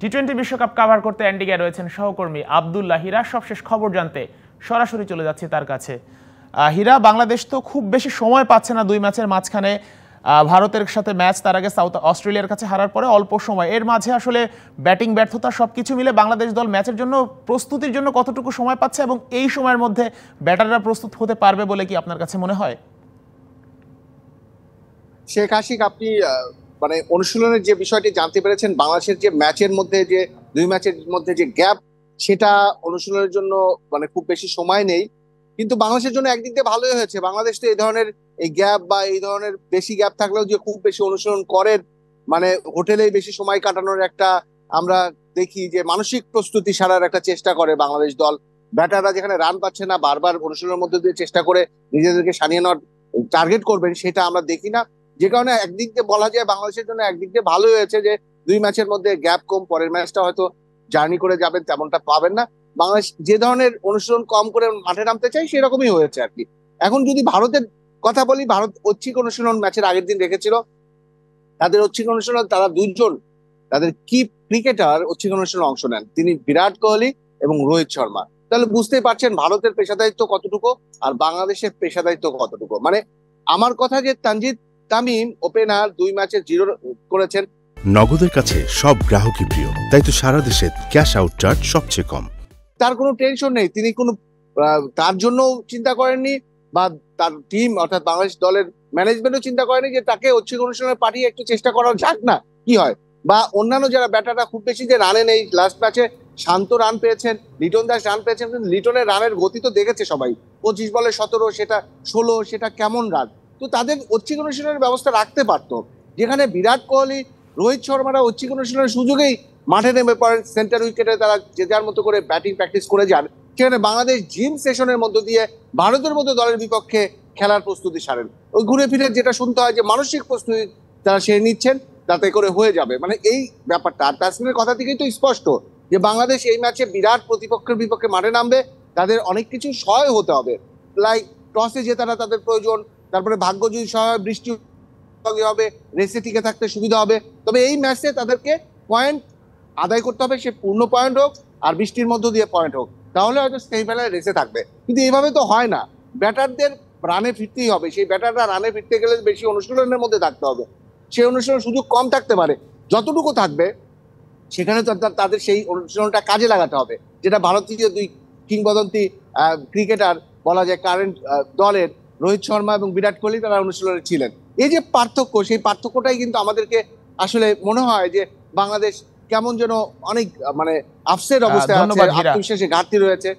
T twenty বিশ্বকাপ cover করতে অ্যান্ডিগায় রয়েছেন সহকর্মী আবদুল্লাহ হিরা সবশেষ খবর জানতে সরাসরি চলে যাচ্ছে তার কাছে হীরা বাংলাদেশ তো খুব বেশি সময় পাচ্ছে না দুই ম্যাচের মাঝখানে ভারতের সাথে ম্যাচ তার আগে সাউথ অস্ট্রেলিয়ার কাছে হারার পরে অল্প সময় এর মাঝে আসলে ব্যাটিং ব্যর্থতা সব কিছু মিলে বাংলাদেশ দল ম্যাচের জন্য প্রস্তুতির জন্য কতটুকু সময় পাচ্ছে এবং এই সময়ের মধ্যে ব্যাটাররা প্রস্তুত হতে পারবে বলে কি আপনার কাছে মনে হয় শেখ আশিক আপনি মানে অনুশীলনের যে বিষয়টি জানতে পেরেছেন বাংলাদেশের যে ম্যাচের মধ্যে যে দুই ম্যাচের মধ্যে যে গ্যাপ সেটা অনুশীলনের জন্য মানে খুব বেশি সময় নেই কিন্তু বাংলাদেশের জন্য একদিক দিয়ে ভালোই হয়েছে বাংলাদেশ তো এই ধরনের এই গ্যাপ বা এই ধরনের বেশি গ্যাপ থাকলেও যে খুব বেশি অনুশীলন করেন মানে হোটেলেই বেশি সময় কাটানোর একটা আমরা দেখি যে মানসিক প্রস্তুতি সারার একটা চেষ্টা করে বাংলাদেশ দল ব্যাটাররা যেখানে রান পাচ্ছে না বারবার অনুশীলনের মধ্যে দিয়ে চেষ্টা করে নিজেদেরকে সানিয়ে নেওয়ার টার্গেট করবেন সেটা আমরা দেখি না যে কারণে একদিক দিয়ে বলা যায় বাংলাদেশের জন্য একদিক দিয়ে ভালো হয়েছে যে দুই ম্যাচের মধ্যে গ্যাপ কম পরের ম্যাচটা হয়তো জার্নি করে যাবেন তেমনটা পাবেন না বাংলাদেশ যে ধরনের অনুশীলন কম করে মাঠে নামতে চাই সেরকমই হয়েছে আর কি এখন যদি ভারতের কথা বলি ভারত ঐচ্ছিক অনুশীলন ম্যাচের আগের দিন রেখেছিল তাদের ঐচ্ছিক অনুশীলন তারা দুজন তাদের কি ক্রিকেটার ঐচ্ছিক অনুশীলনে অংশ নেন তিনি বিরাট কোহলি এবং রোহিত শর্মা তাহলে বুঝতেই পারছেন ভারতের পেশাদারিত্ব কতটুকু আর বাংলাদেশের পেশাদারিত্ব কতটুকু মানে আমার কথা যে তানজিৎ তামিম ওপেনার দুই ম্যাচে জিরো করেছেন নগদের কাছে সব গ্রাহকই প্রিয় তাই তো সারা দেশে ক্যাশ আউট চার্জ সবচেয়ে কম তার কোনো টেনশন নেই তিনি কোনো তার জন্য চিন্তা করেননি বা তার টিম অর্থাৎ বাংলাদেশ দলের ম্যানেজমেন্টও চিন্তা করেনি যে তাকে হচ্ছে কোনো সময় পাঠিয়ে একটু চেষ্টা করা যাক না কি হয় বা অন্যান্য যারা ব্যাটাররা খুব বেশি যে রানে নেই লাস্ট ম্যাচে শান্ত রান পেয়েছেন লিটন দাস রান পেয়েছেন লিটনের রানের গতি তো দেখেছে সবাই পঁচিশ বলে সতেরো সেটা ষোলো সেটা কেমন রান তো তাদের ঐচ্ছিক অনুশীলনের ব্যবস্থা রাখতে পারত যেখানে বিরাট কোহলি রোহিত শর্মারা ঐচ্ছিক অনুশীলনের সুযোগেই মাঠে নেমে পড়েন সেন্টার উইকেটে তারা যে যার মতো করে ব্যাটিং প্র্যাকটিস করে যান সেখানে বাংলাদেশ জিম সেশনের মধ্য দিয়ে ভারতের মতো দলের বিপক্ষে খেলার প্রস্তুতি সারেন ওই ঘুরে ফিরে যেটা শুনতে হয় যে মানসিক প্রস্তুতি তারা সে নিচ্ছেন তাতে করে হয়ে যাবে মানে এই ব্যাপারটা আর তাসমিনের কথা থেকেই তো স্পষ্ট যে বাংলাদেশ এই ম্যাচে বিরাট প্রতিপক্ষের বিপক্ষে মাঠে নামবে তাদের অনেক কিছু সহায় হতে হবে লাইক টসে জেতাটা তাদের প্রয়োজন তারপরে ভাগ্য যদি সহায় বৃষ্টি হবে রেসে টিকে থাকতে সুবিধা হবে তবে এই ম্যাচে তাদেরকে পয়েন্ট আদায় করতে হবে সে পূর্ণ পয়েন্ট হোক আর বৃষ্টির মধ্য দিয়ে পয়েন্ট হোক তাহলে হয়তো সেমিফাইনালে রেসে থাকবে কিন্তু এইভাবে তো হয় না ব্যাটারদের রানে ফিরতেই হবে সেই ব্যাটাররা রানে ফিরতে গেলে বেশি অনুশীলনের মধ্যে থাকতে হবে সেই অনুশীলন সুযোগ কম থাকতে পারে যতটুকু থাকবে সেখানে তাদের সেই অনুশীলনটা কাজে লাগাতে হবে যেটা ভারতীয় দুই কিংবদন্তি ক্রিকেটার বলা যায় কারেন্ট দলের রোহিত শর্মা এবং বিরাট কোহলি তারা অনুশীলনে ছিলেন এই যে পার্থক্য সেই পার্থক্যটাই কিন্তু আমাদেরকে আসলে মনে হয় যে বাংলাদেশ কেমন যেন অনেক মানে আফসের হ্যাঁ, অবস্থায় আত্মবিশ্বাসে ঘাটতি রয়েছে